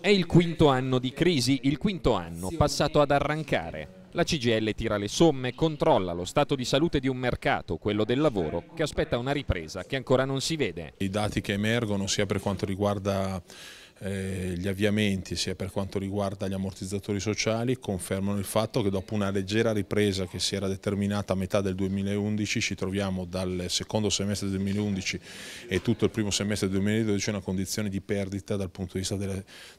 È il quinto anno di crisi, il quinto anno passato ad arrancare. La CGL tira le somme, controlla lo stato di salute di un mercato, quello del lavoro, che aspetta una ripresa che ancora non si vede. I dati che emergono sia per quanto riguarda eh, gli avviamenti sia per quanto riguarda gli ammortizzatori sociali confermano il fatto che dopo una leggera ripresa che si era determinata a metà del 2011 ci troviamo dal secondo semestre del 2011 e tutto il primo semestre del 2012 in una condizione di perdita dal punto di vista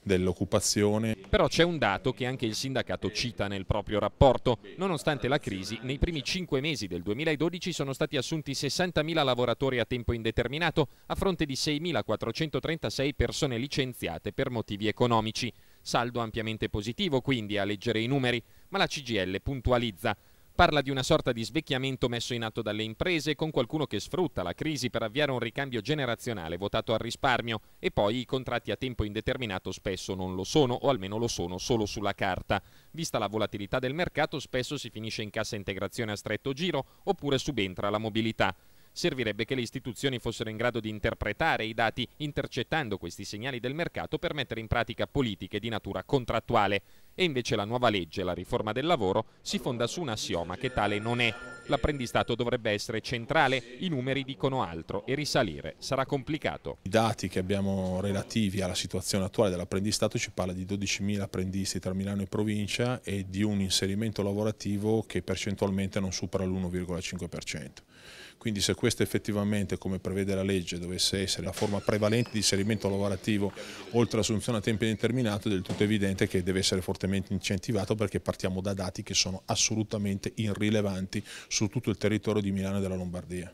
dell'occupazione. Dell Però c'è un dato che anche il sindacato cita nel proprio rapporto. Nonostante la crisi, nei primi cinque mesi del 2012 sono stati assunti 60.000 lavoratori a tempo indeterminato a fronte di 6.436 persone licenziate licenziate per motivi economici. Saldo ampiamente positivo quindi a leggere i numeri, ma la CGL puntualizza. Parla di una sorta di svecchiamento messo in atto dalle imprese con qualcuno che sfrutta la crisi per avviare un ricambio generazionale votato al risparmio e poi i contratti a tempo indeterminato spesso non lo sono o almeno lo sono solo sulla carta. Vista la volatilità del mercato spesso si finisce in cassa integrazione a stretto giro oppure subentra la mobilità. Servirebbe che le istituzioni fossero in grado di interpretare i dati, intercettando questi segnali del mercato per mettere in pratica politiche di natura contrattuale. E invece la nuova legge, la riforma del lavoro, si fonda su un assioma che tale non è. L'apprendistato dovrebbe essere centrale, i numeri dicono altro e risalire sarà complicato. I dati che abbiamo relativi alla situazione attuale dell'apprendistato ci parla di 12.000 apprendisti tra Milano e provincia e di un inserimento lavorativo che percentualmente non supera l'1,5%. Quindi se questa effettivamente, come prevede la legge, dovesse essere la forma prevalente di inserimento lavorativo oltre all'assunzione a tempo indeterminato, è del tutto evidente che deve essere fortemente fortemente incentivato perché partiamo da dati che sono assolutamente irrilevanti su tutto il territorio di Milano e della Lombardia.